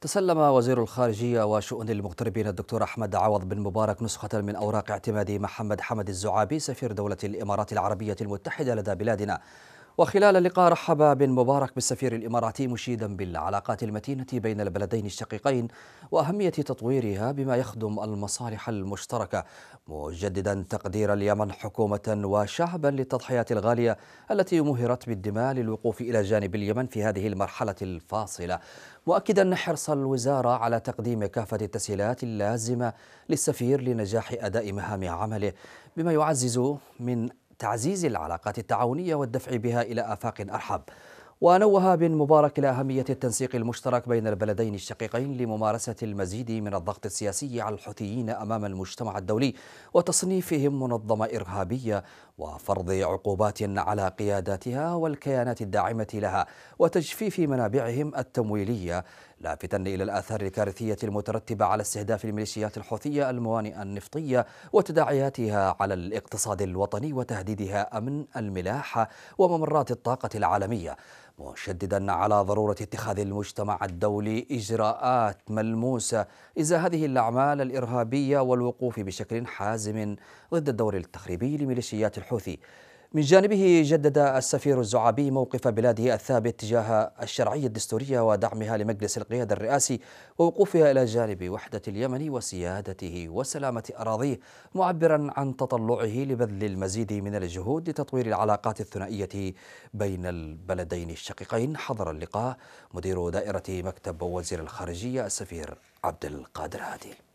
تسلم وزير الخارجية وشؤون المغتربين الدكتور أحمد عوض بن مبارك نسخة من أوراق اعتماد محمد حمد الزعابي سفير دولة الإمارات العربية المتحدة لدى بلادنا وخلال اللقاء رحب بن مبارك بالسفير الإماراتي مشيدا بالعلاقات المتينة بين البلدين الشقيقين وأهمية تطويرها بما يخدم المصالح المشتركة مجددا تقدير اليمن حكومة وشعبا للتضحيات الغالية التي مهرت بالدماء للوقوف إلى جانب اليمن في هذه المرحلة الفاصلة مؤكدا حرص الوزارة على تقديم كافة التسهيلات اللازمة للسفير لنجاح أداء مهام عمله بما يعزز من تعزيز العلاقات التعاونية والدفع بها إلى آفاق أرحب ونوه بن مبارك إلى أهمية التنسيق المشترك بين البلدين الشقيقين لممارسة المزيد من الضغط السياسي على الحوثيين أمام المجتمع الدولي وتصنيفهم منظمة إرهابية وفرض عقوبات على قياداتها والكيانات الداعمة لها وتجفيف منابعهم التمويلية لافتا إلى الآثار الكارثية المترتبة على استهداف الميليشيات الحوثية الموانئ النفطية وتداعياتها على الاقتصاد الوطني وتهديدها أمن الملاحة وممرات الطاقة العالمية مشددا على ضرورة اتخاذ المجتمع الدولي إجراءات ملموسة إزاء هذه الأعمال الإرهابية والوقوف بشكل حازم ضد الدور التخريبي لميليشيات الحوثي من جانبه جدد السفير الزعابي موقف بلاده الثابت تجاه الشرعية الدستورية ودعمها لمجلس القيادة الرئاسي ووقوفها إلى جانب وحدة اليمن وسيادته وسلامة أراضيه معبرا عن تطلعه لبذل المزيد من الجهود لتطوير العلاقات الثنائية بين البلدين الشقيقين حضر اللقاء مدير دائرة مكتب وزير الخارجية السفير عبد القادر هادي